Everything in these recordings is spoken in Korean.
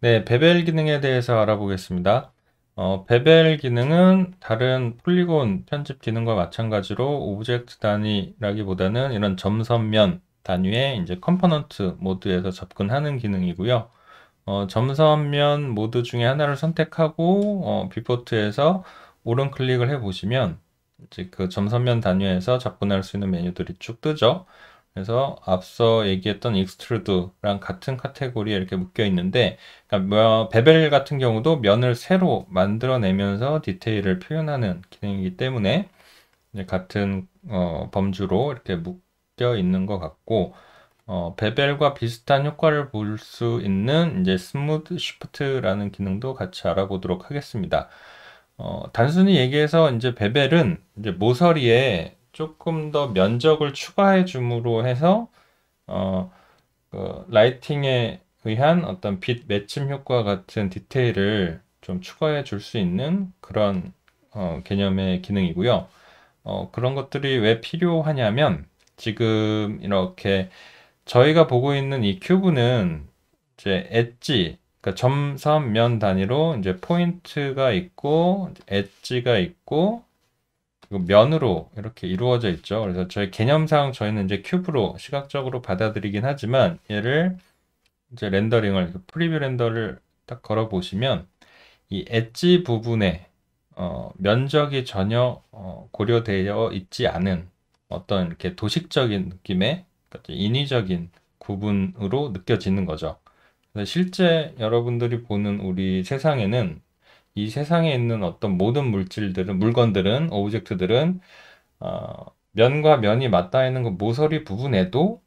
네, 베벨 기능에 대해서 알아보겠습니다. 어, 베벨 기능은 다른 폴리곤 편집 기능과 마찬가지로 오브젝트 단위라기보다는 이런 점선면 단위의 이제 컴포넌트 모드에서 접근하는 기능이고요. 어, 점선면 모드 중에 하나를 선택하고 어, 뷰포트에서 오른 클릭을 해보시면 이제 그 점선면 단위에서 접근할 수 있는 메뉴들이 쭉 뜨죠. 그래서 앞서 얘기했던 익스트루드랑 같은 카테고리에 이렇게 묶여 있는데 그러니까 뭐 베벨 같은 경우도 면을 새로 만들어내면서 디테일을 표현하는 기능이기 때문에 같은 어, 범주로 이렇게 묶여 있는 것 같고 어, 베벨과 비슷한 효과를 볼 수 있는 이제 스무드 시프트라는 기능도 같이 알아보도록 하겠습니다. 어, 단순히 얘기해서 이제 베벨은 이제 모서리에 조금 더 면적을 추가해 줌으로 해서 어, 그 라이팅에 의한 어떤 빛 매침 효과 같은 디테일을 좀 추가해 줄 수 있는 그런 어, 개념의 기능이고요. 어, 그런 것들이 왜 필요하냐면 지금 이렇게 저희가 보고 있는 이 큐브는 이제 엣지, 그러니까 점선 면 단위로 이제 포인트가 있고 엣지가 있고 면으로 이렇게 이루어져 있죠. 그래서 저희 개념상 저희는 이제 큐브로 시각적으로 받아들이긴 하지만 얘를 이제 렌더링을 그 프리뷰 렌더를 딱 걸어 보시면 이 엣지 부분에 어, 면적이 전혀 어, 고려되어 있지 않은 어떤 이렇게 도식적인 느낌의 그러니까 인위적인 구분으로 느껴지는 거죠. 실제 여러분들이 보는 우리 세상에는 이 세상에 있는 어떤 모든 물질들은 물건들은 오브젝트들은 어, 면과 면이 맞닿아 있는 그 모서리 부분에도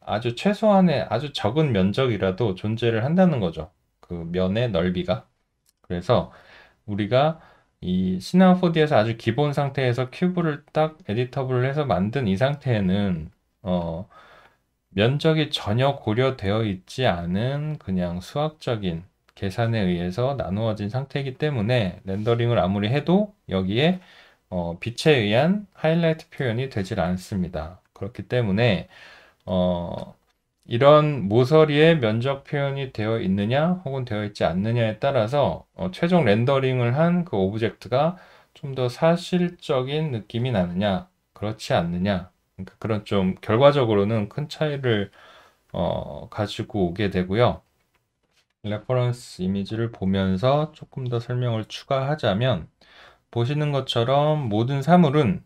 아주 최소한의 아주 적은 면적이라도 존재를 한다는 거죠. 그 면의 넓이가. 그래서 우리가 이 시나포디에서 아주 기본 상태에서 큐브를 딱 에디터블을 해서 만든 이 상태에는 어, 면적이 전혀 고려되어 있지 않은 그냥 수학적인 계산에 의해서 나누어진 상태이기 때문에 렌더링을 아무리 해도 여기에 어, 빛에 의한 하이라이트 표현이 되질 않습니다. 그렇기 때문에 어, 이런 모서리의 면적 표현이 되어 있느냐 혹은 되어 있지 않느냐에 따라서 어, 최종 렌더링을 한 그 오브젝트가 좀 더 사실적인 느낌이 나느냐 그렇지 않느냐 그러니까 그런 좀 결과적으로는 큰 차이를 어, 가지고 오게 되고요. 레퍼런스 이미지를 보면서 조금 더 설명을 추가하자면 보시는 것처럼 모든 사물은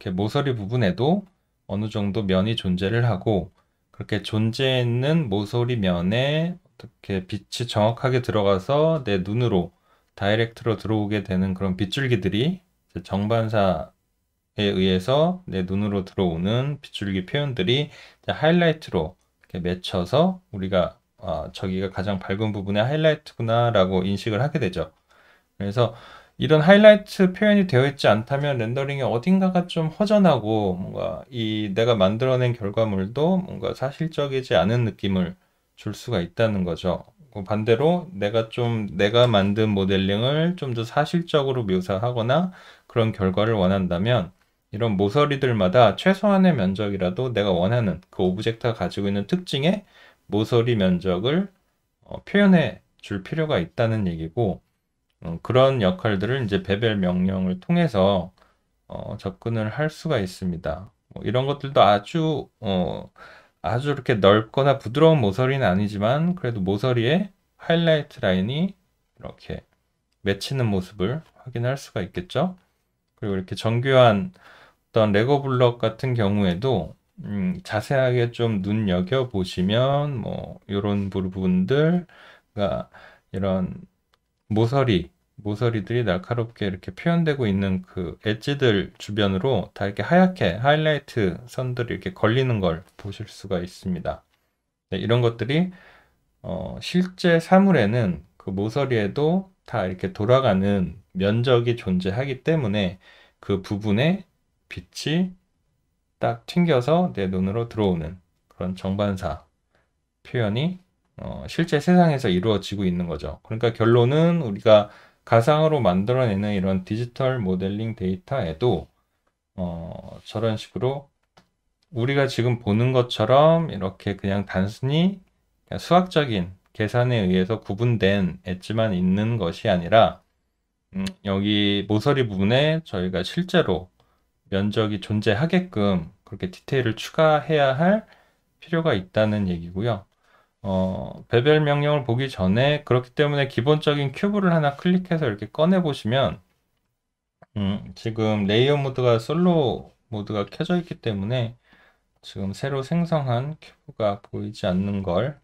이렇게 모서리 부분에도 어느 정도 면이 존재를 하고 그렇게 존재 있는 모서리 면에 어떻게 빛이 정확하게 들어가서 내 눈으로 다이렉트로 들어오게 되는 그런 빗줄기들이 정반사에 의해서 내 눈으로 들어오는 빗줄기 표현들이 하이라이트로 이렇게 맺혀서 우리가 아, 저기가 가장 밝은 부분의 하이라이트구나라고 인식을 하게 되죠. 그래서 이런 하이라이트 표현이 되어 있지 않다면 렌더링이 어딘가가 좀 허전하고 뭔가 이 내가 만들어낸 결과물도 뭔가 사실적이지 않은 느낌을 줄 수가 있다는 거죠. 그 반대로 내가 좀 내가 만든 모델링을 좀 더 사실적으로 묘사하거나 그런 결과를 원한다면 이런 모서리들마다 최소한의 면적이라도 내가 원하는 그 오브젝트가 가지고 있는 특징에 모서리 면적을 어, 표현해 줄 필요가 있다는 얘기고 음, 그런 역할들을 이제 베벨 명령을 통해서 어, 접근을 할 수가 있습니다. 뭐 이런 것들도 아주 어, 아주 이렇게 넓거나 부드러운 모서리는 아니지만 그래도 모서리에 하이라이트 라인이 이렇게 맺히는 모습을 확인할 수가 있겠죠. 그리고 이렇게 정교한 어떤 레고 블럭 같은 경우에도 음, 자세하게 좀 눈여겨 보시면 뭐 이런 부분들과 그러니까 이런 모서리 모서리들이 날카롭게 이렇게 표현되고 있는 그 엣지들 주변으로 다 이렇게 하얗게 하이라이트 선들이 이렇게 걸리는 걸 보실 수가 있습니다. 네, 이런 것들이 어, 실제 사물에는 그 모서리에도 다 이렇게 돌아가는 면적이 존재하기 때문에 그 부분에 빛이 딱 튕겨서 내 눈으로 들어오는 그런 정반사 표현이 어, 실제 세상에서 이루어지고 있는 거죠. 그러니까 결론은 우리가 가상으로 만들어내는 이런 디지털 모델링 데이터에도 어, 저런 식으로 우리가 지금 보는 것처럼 이렇게 그냥 단순히 그냥 수학적인 계산에 의해서 구분된 엣지만 있는 것이 아니라 음, 여기 모서리 부분에 저희가 실제로 면적이 존재하게끔 그렇게 디테일을 추가해야 할 필요가 있다는 얘기고요. 어, 베벨 명령을 보기 전에 그렇기 때문에 기본적인 큐브를 하나 클릭해서 이렇게 꺼내 보시면 음, 지금 레이어 모드가 솔로 모드가 켜져 있기 때문에 지금 새로 생성한 큐브가 보이지 않는 걸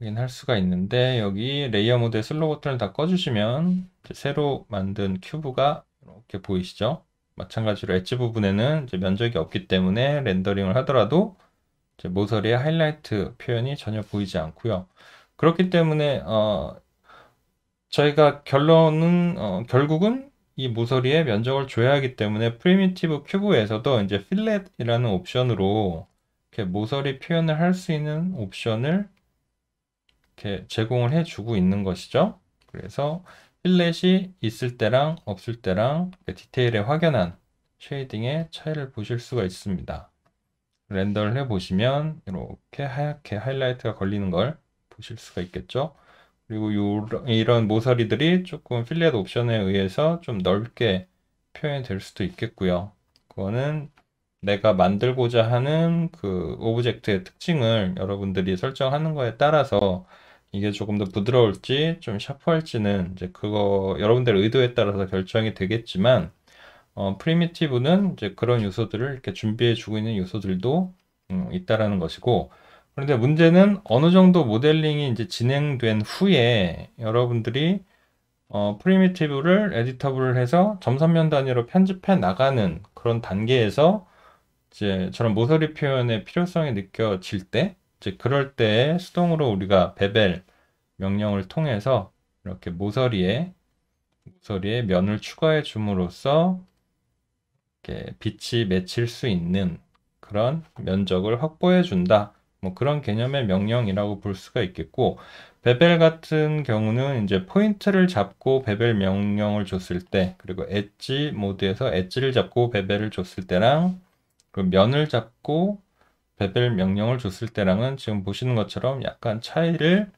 확인할 수가 있는데 여기 레이어 모드의 솔로 버튼을 다 꺼주시면 새로 만든 큐브가 이렇게 보이시죠? 마찬가지로 엣지 부분에는 면적이 없기 때문에 렌더링을 하더라도 모서리의 하이라이트 표현이 전혀 보이지 않고요. 그렇기 때문에 어, 저희가 결론은 어, 결국은 이 모서리에 면적을 줘야 하기 때문에 프리미티브 큐브에서도 이제 필렛이라는 옵션으로 이렇게 모서리 표현을 할 수 있는 옵션을 이렇게 제공을 해주고 있는 것이죠. 그래서 필렛이 있을 때랑 없을 때랑 디테일에 확연한 쉐이딩의 차이를 보실 수가 있습니다. 렌더를 해보시면 이렇게 하얗게 하이라이트가 걸리는 걸 보실 수가 있겠죠. 그리고 요런, 이런 모서리들이 조금 필렛 옵션에 의해서 좀 넓게 표현이 될 수도 있겠고요. 그거는 내가 만들고자 하는 그 오브젝트의 특징을 여러분들이 설정하는 거에 따라서 이게 조금 더 부드러울지 좀 샤프할지는 이제 그거 여러분들 의도에 따라서 결정이 되겠지만 어, 프리미티브는 이제 그런 요소들을 이렇게 준비해 주고 있는 요소들도 음, 있다라는 것이고 그런데 문제는 어느 정도 모델링이 이제 진행된 후에 여러분들이 어, 프리미티브를 에디터블을 해서 점선면 단위로 편집해 나가는 그런 단계에서 이제 저런 모서리 표현의 필요성이 느껴질 때즉 그럴 때 수동으로 우리가 베벨 명령을 통해서 이렇게 모서리에 모서리에 면을 추가해 줌으로써 이렇게 빛이 맺힐 수 있는 그런 면적을 확보해 준다. 뭐 그런 개념의 명령이라고 볼 수가 있겠고 베벨 같은 경우는 이제 포인트를 잡고 베벨 명령을 줬을 때 그리고 엣지 모드에서 엣지를 잡고 베벨을 줬을 때랑 그 면을 잡고 레벨 명령을 줬을 때랑은 지금 보시는 것처럼 약간 차이를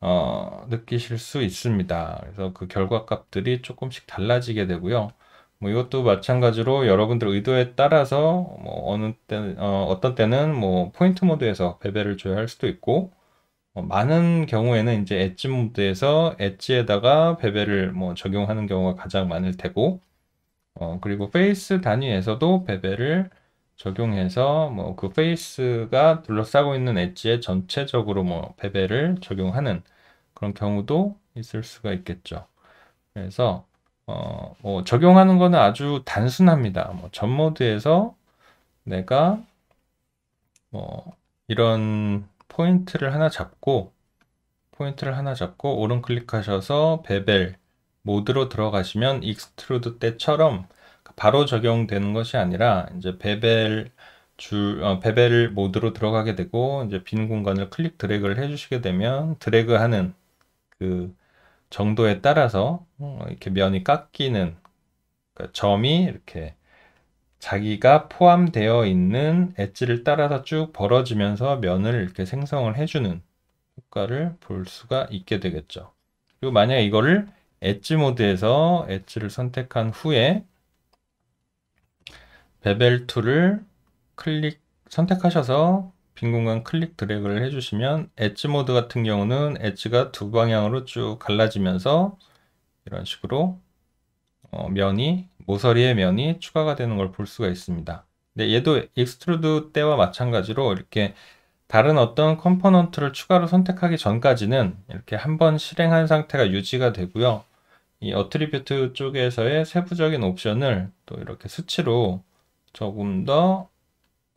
어, 느끼실 수 있습니다. 그래서 그 결과 값들이 조금씩 달라지게 되고요. 뭐 이것도 마찬가지로 여러분들 의도에 따라서 뭐 어느 때 어, 어떤 때는 뭐 포인트 모드에서 베벨을 줘야 할 수도 있고 어, 많은 경우에는 이제 엣지 모드에서 엣지에다가 베벨을 뭐 적용하는 경우가 가장 많을 테고 어, 그리고 페이스 단위에서도 베벨을 적용해서 뭐 그 페이스가 둘러싸고 있는 엣지에 전체적으로 뭐 베벨을 적용하는 그런 경우도 있을 수가 있겠죠. 그래서 어, 뭐 적용하는 거는 아주 단순합니다. 뭐 전 모드에서 내가 뭐 이런 포인트를 하나 잡고 포인트를 하나 잡고 오른 클릭하셔서 베벨 모드로 들어가시면 익스트루드 때처럼 바로 적용되는 것이 아니라 이제 베벨 줄 어, 베벨 모드로 들어가게 되고 이제 빈 공간을 클릭 드래그를 해주시게 되면 드래그하는 그 정도에 따라서 어, 이렇게 면이 깎이는 그러니까 점이 이렇게 자기가 포함되어 있는 엣지를 따라서 쭉 벌어지면서 면을 이렇게 생성을 해주는 효과를 볼 수가 있게 되겠죠. 그리고 만약 이거를 엣지 모드에서 엣지를 선택한 후에 베벨 툴을 클릭 선택하셔서 빈 공간 클릭 드래그를 해주시면 엣지 모드 같은 경우는 엣지가 두 방향으로 쭉 갈라지면서 이런 식으로 어, 면이 모서리의 면이 추가가 되는 걸 볼 수가 있습니다. 근 얘도 익스트루드 때와 마찬가지로 이렇게 다른 어떤 컴포넌트를 추가로 선택하기 전까지는 이렇게 한번 실행한 상태가 유지가 되고요. 이 어트리뷰트 쪽에서의 세부적인 옵션을 또 이렇게 수치로 조금 더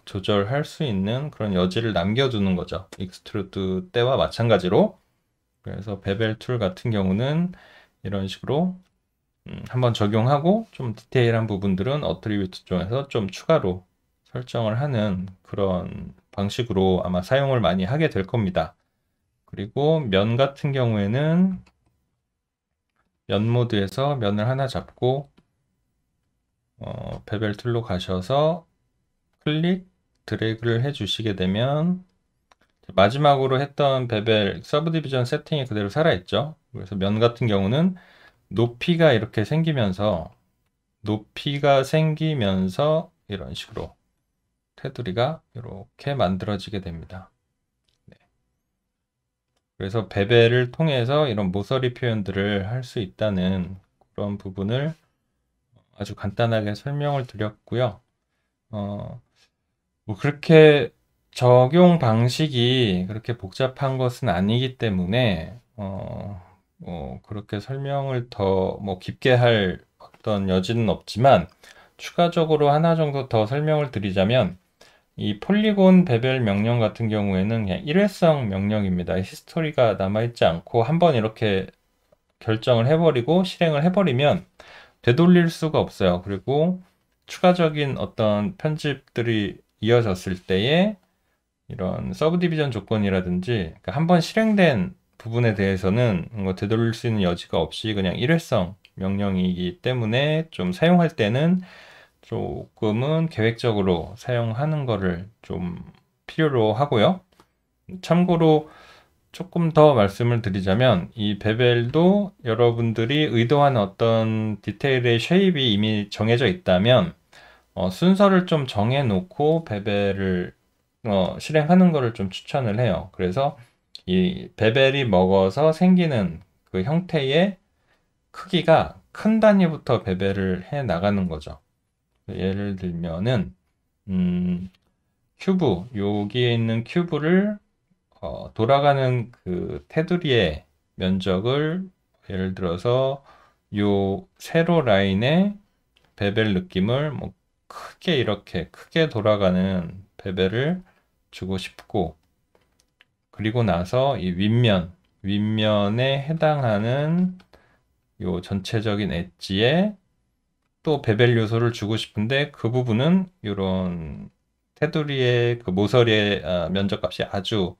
조절할 수 있는 그런 여지를 남겨두는 거죠. 익스트루드 때와 마찬가지로. 그래서 베벨 툴 같은 경우는 이런 식으로 음, 한번 적용하고 좀 디테일한 부분들은 어트리뷰트 쪽에서 좀 추가로 설정을 하는 그런 방식으로 아마 사용을 많이 하게 될 겁니다. 그리고 면 같은 경우에는 면 모드에서 면을 하나 잡고 어, 베벨 툴로 가셔서 클릭 드래그를 해주시게 되면 마지막으로 했던 베벨 서브디비전 세팅이 그대로 살아있죠. 그래서 면 같은 경우는 높이가 이렇게 생기면서 높이가 생기면서 이런 식으로 테두리가 이렇게 만들어지게 됩니다. 네. 그래서 베벨을 통해서 이런 모서리 표현들을 할 수 있다는 그런 부분을 아주 간단하게 설명을 드렸고요. 어, 뭐 그렇게 적용 방식이 그렇게 복잡한 것은 아니기 때문에 어, 뭐 그렇게 설명을 더 뭐 깊게 할 어떤 여지는 없지만 추가적으로 하나 정도 더 설명을 드리자면 이 폴리곤 배별 명령 같은 경우에는 그냥 일회성 명령입니다. 히스토리가 남아있지 않고 한 번 이렇게 결정을 해버리고 실행을 해버리면 되돌릴 수가 없어요. 그리고 추가적인 어떤 편집들이 이어졌을 때에 이런 서브 디비전 조건이라든지 그러니까 한번 실행된 부분에 대해서는 뭐 되돌릴 수 있는 여지가 없이 그냥 일회성 명령이기 때문에 좀 사용할 때는 조금은 계획적으로 사용하는 거를 좀 필요로 하고요. 참고로 조금 더 말씀을 드리자면 이 베벨도 여러분들이 의도하는 어떤 디테일의 쉐입이 이미 정해져 있다면 어, 순서를 좀 정해놓고 베벨을 어, 실행하는 것을 좀 추천을 해요. 그래서 이 베벨이 먹어서 생기는 그 형태의 크기가 큰 단위부터 베벨을 해 나가는 거죠. 예를 들면은 음, 큐브 여기에 있는 큐브를 어, 돌아가는 그 테두리의 면적을 예를 들어서 요 세로 라인의 베벨 느낌을 뭐 크게 이렇게 크게 돌아가는 베벨을 주고 싶고 그리고 나서 이 윗면 윗면에 해당하는 요 전체적인 엣지에 또 베벨 요소를 주고 싶은데 그 부분은 이런 테두리의 그 모서리의 아, 면적값이 아주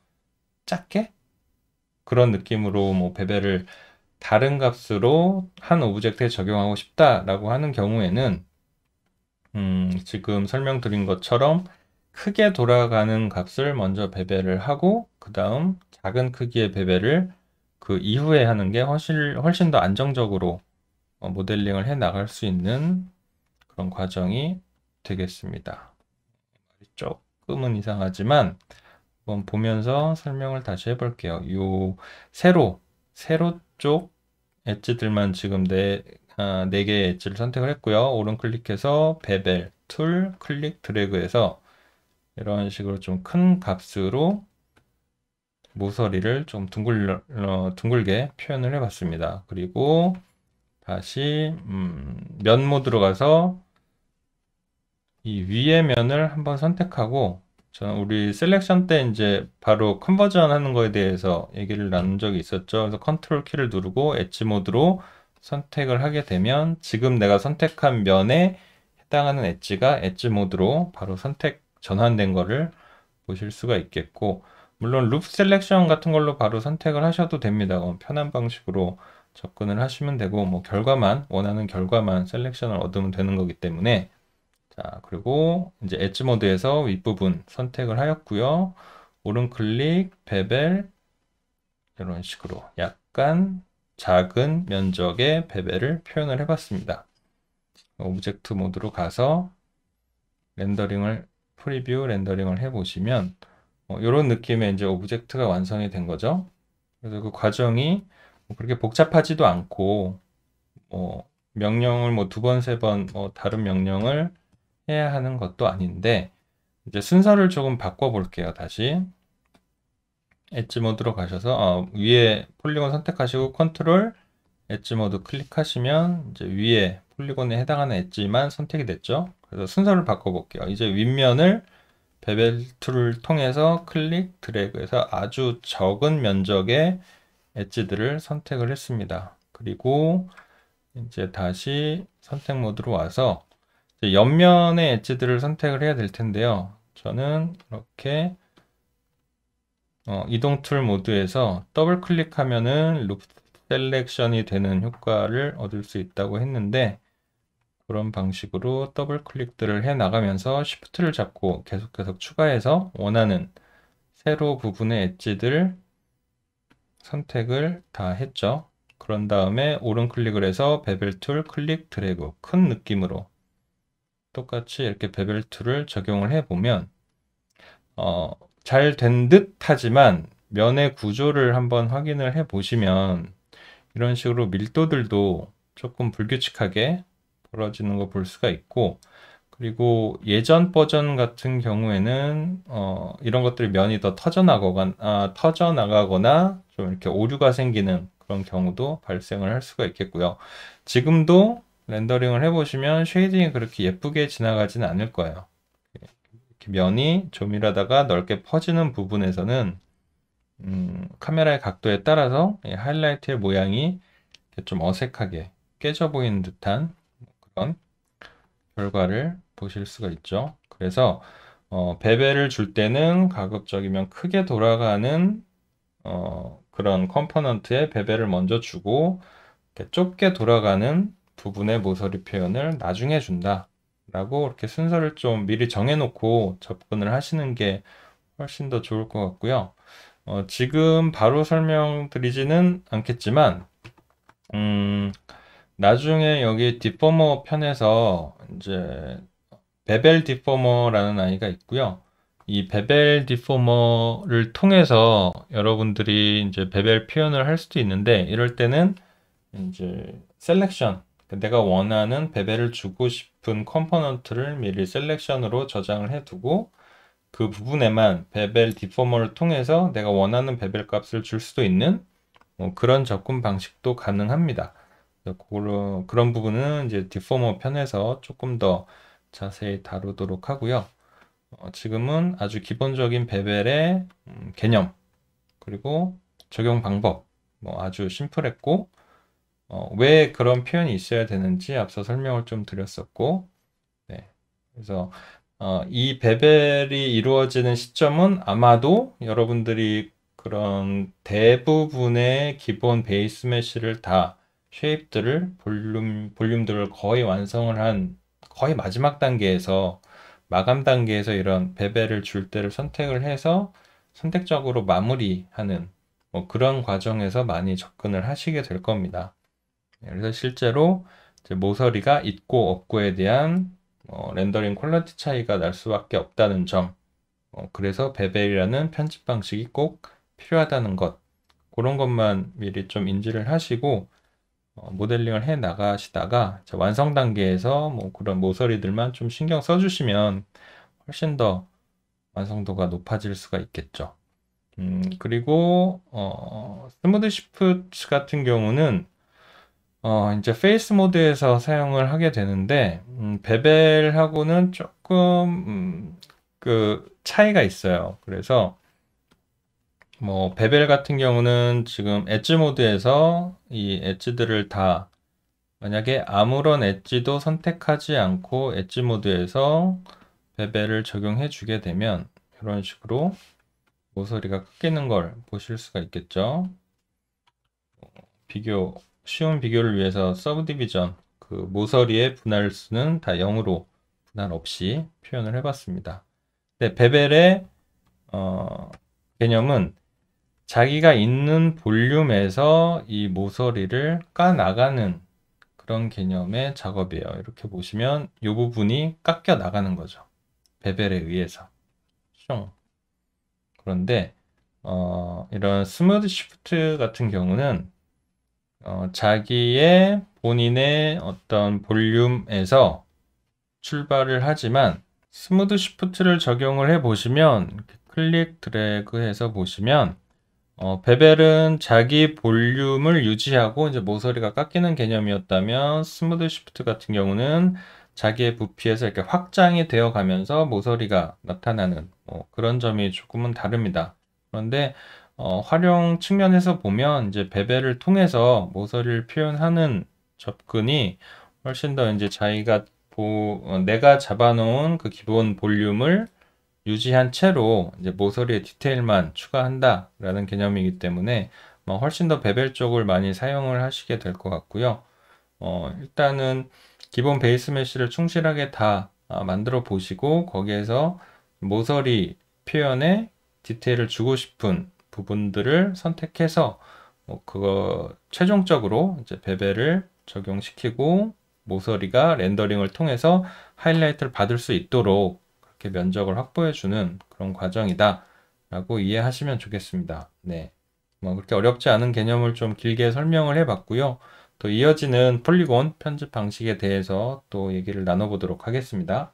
작게 그런 느낌으로 뭐 베벨을 다른 값으로 한 오브젝트에 적용하고 싶다라고 하는 경우에는 음, 지금 설명드린 것처럼 크게 돌아가는 값을 먼저 베벨을 하고 그 다음 작은 크기의 베벨을 그 이후에 하는 게 훨씬, 훨씬 더 안정적으로 어, 모델링을 해 나갈 수 있는 그런 과정이 되겠습니다. 조금은 이상하지만 한번 보면서 설명을 다시 해볼게요. 요 세로, 세로 쪽 엣지들만 지금 네, 아, 네 개의 엣지를 선택을 했고요. 오른 클릭해서 베벨, 툴, 클릭, 드래그해서 이런 식으로 좀 큰 값으로 모서리를 좀 둥글, 어, 둥글게 표현을 해봤습니다. 그리고 다시 음, 면모들어 가서 이위에 면을 한번 선택하고 자, 우리 셀렉션 때 이제 바로 컨버전 하는 거에 대해서 얘기를 나눈 적이 있었죠. 그래서 컨트롤 키를 누르고 엣지 모드로 선택을 하게 되면 지금 내가 선택한 면에 해당하는 엣지가 엣지 모드로 바로 선택 전환된 거를 보실 수가 있겠고 물론 룹 셀렉션 같은 걸로 바로 선택을 하셔도 됩니다. 편한 방식으로 접근을 하시면 되고 뭐 결과만 원하는 결과만 셀렉션을 얻으면 되는 거기 때문에 자, 그리고 이제 엣지 모드에서 윗부분 선택을 하였고요. 오른 클릭, 베벨 이런 식으로 약간 작은 면적의 베벨을 표현을 해봤습니다. 오브젝트 모드로 가서 렌더링을 프리뷰 렌더링을 해보시면 어, 뭐 이런 느낌의 이제 오브젝트가 완성이 된 거죠. 그래서 그 과정이 뭐 그렇게 복잡하지도 않고 뭐 명령을 뭐 두 번 세번 번, 뭐 다른 명령을 해야 하는 것도 아닌데 이제 순서를 조금 바꿔볼게요. 다시 엣지 모드로 가셔서 어, 위에 폴리곤 선택하시고 컨트롤 엣지 모드 클릭하시면 이제 위에 폴리곤에 해당하는 엣지만 선택이 됐죠. 그래서 순서를 바꿔볼게요. 이제 윗면을 베벨 툴을 통해서 클릭 드래그해서 아주 적은 면적의 엣지들을 선택을 했습니다. 그리고 이제 다시 선택 모드로 와서 옆면의 엣지들을 선택을 해야 될 텐데요. 저는 이렇게 어, 이동 툴 모드에서 더블 클릭하면은 루프 셀렉션이 되는 효과를 얻을 수 있다고 했는데 그런 방식으로 더블 클릭들을 해 나가면서 쉬프트를 잡고 계속 계속 추가해서 원하는 세로 부분의 엣지들 선택을 다 했죠. 그런 다음에 오른 클릭을 해서 베벨 툴 클릭 드래그 큰 느낌으로 똑같이 이렇게 베벨 2를 적용을 해보면 어, 잘 된 듯하지만 면의 구조를 한번 확인을 해보시면 이런 식으로 밀도들도 조금 불규칙하게 벌어지는 거 볼 수가 있고 그리고 예전 버전 같은 경우에는 어, 이런 것들이 면이 더 터져나가거나, 아, 터져나가거나 좀 이렇게 오류가 생기는 그런 경우도 발생을 할 수가 있겠고요. 지금도 렌더링을 해보시면 쉐이딩이 그렇게 예쁘게 지나가진 않을 거예요. 면이 조밀하다가 넓게 퍼지는 부분에서는 음, 카메라의 각도에 따라서 하이라이트의 모양이 좀 어색하게 깨져 보이는 듯한 그런 결과를 보실 수가 있죠. 그래서 어, 베벨을 줄 때는 가급적이면 크게 돌아가는 어, 그런 컴포넌트에 베벨을 먼저 주고 좁게 돌아가는 부분의 모서리 표현을 나중에 준다. 라고 이렇게 순서를 좀 미리 정해놓고 접근을 하시는 게 훨씬 더 좋을 것 같고요. 어, 지금 바로 설명드리지는 않겠지만, 음, 나중에 여기 디포머 편에서 이제 베벨 디포머라는 아이가 있고요. 이 베벨 디포머를 통해서 여러분들이 이제 베벨 표현을 할 수도 있는데 이럴 때는 이제 셀렉션 그 내가 원하는 베벨을 주고 싶은 컴포넌트를 미리 셀렉션으로 저장을 해두고 그 부분에만 베벨 디포머를 통해서 내가 원하는 베벨 값을 줄 수도 있는 뭐 그런 접근 방식도 가능합니다. 그런, 그런 부분은 이제 디포머 편에서 조금 더 자세히 다루도록 하고요. 어, 지금은 아주 기본적인 베벨의 음, 개념 그리고 적용 방법 뭐 아주 심플했고 어, 왜 그런 표현이 있어야 되는지 앞서 설명을 좀 드렸었고, 네. 그래서 어, 이 베벨이 이루어지는 시점은 아마도 여러분들이 그런 대부분의 기본 베이스 메시를 다 쉐입들을 볼륨 볼륨들을 거의 완성을 한 거의 마지막 단계에서 마감 단계에서 이런 베벨을 줄 때를 선택을 해서 선택적으로 마무리하는 뭐 그런 과정에서 많이 접근을 하시게 될 겁니다. 네, 그래서 실제로 모서리가 있고 없고에 대한 어, 렌더링 퀄리티 차이가 날 수밖에 없다는 점 어, 그래서 베벨이라는 편집 방식이 꼭 필요하다는 것 그런 것만 미리 좀 인지를 하시고 어, 모델링을 해 나가시다가 완성 단계에서 뭐 그런 모서리들만 좀 신경 써주시면 훨씬 더 완성도가 높아질 수가 있겠죠. 음, 그리고 어, 스무드 시프츠 같은 경우는 어, 이제 페이스 모드에서 사용을 하게 되는데, 음, 베벨하고는 조금, 음, 그, 차이가 있어요. 그래서, 뭐, 베벨 같은 경우는 지금 엣지 모드에서 이 엣지들을 다, 만약에 아무런 엣지도 선택하지 않고 엣지 모드에서 베벨을 적용해 주게 되면, 이런 식으로 모서리가 깎이는 걸 보실 수가 있겠죠. 비교 쉬운 비교를 위해서 서브디비전, 그 모서리의 분할수는 다 0으로 분할 없이 표현을 해봤습니다. 근 베벨의 어, 개념은 자기가 있는 볼륨에서 이 모서리를 까나가는 그런 개념의 작업이에요. 이렇게 보시면 이 부분이 깎여 나가는 거죠. 베벨에 의해서. 숑. 그런데 어, 이런 스무드 시프트 같은 경우는 어, 자기의 본인의 어떤 볼륨에서 출발을 하지만 스무드 시프트를 적용을 해 보시면 클릭 드래그 해서 보시면 어, 베벨은 자기 볼륨을 유지하고 이제 모서리가 깎이는 개념이었다면 스무드 시프트 같은 경우는 자기의 부피에서 이렇게 확장이 되어 가면서 모서리가 나타나는 뭐 그런 점이 조금은 다릅니다. 그런데 어, 활용 측면에서 보면 이제 베베를 통해서 모서리를 표현하는 접근이 훨씬 더 이제 자기가 보, 어, 내가 잡아놓은 그 기본 볼륨을 유지한 채로 이제 모서리의 디테일만 추가한다라는 개념이기 때문에 뭐 훨씬 더 베벨 쪽을 많이 사용을 하시게 될 것 같고요. 어, 일단은 기본 베이스 메쉬를 충실하게 다 아, 만들어 보시고 거기에서 모서리 표현에 디테일을 주고 싶은 부분들을 선택해서 뭐 그거 최종적으로 이제 베벨을 적용시키고 모서리가 렌더링을 통해서 하이라이트를 받을 수 있도록 그렇게 면적을 확보해 주는 그런 과정이다 라고 이해하시면 좋겠습니다 네. 뭐 그렇게 어렵지 않은 개념을 좀 길게 설명을 해 봤고요 또 이어지는 폴리곤 편집 방식에 대해서 또 얘기를 나눠보도록 하겠습니다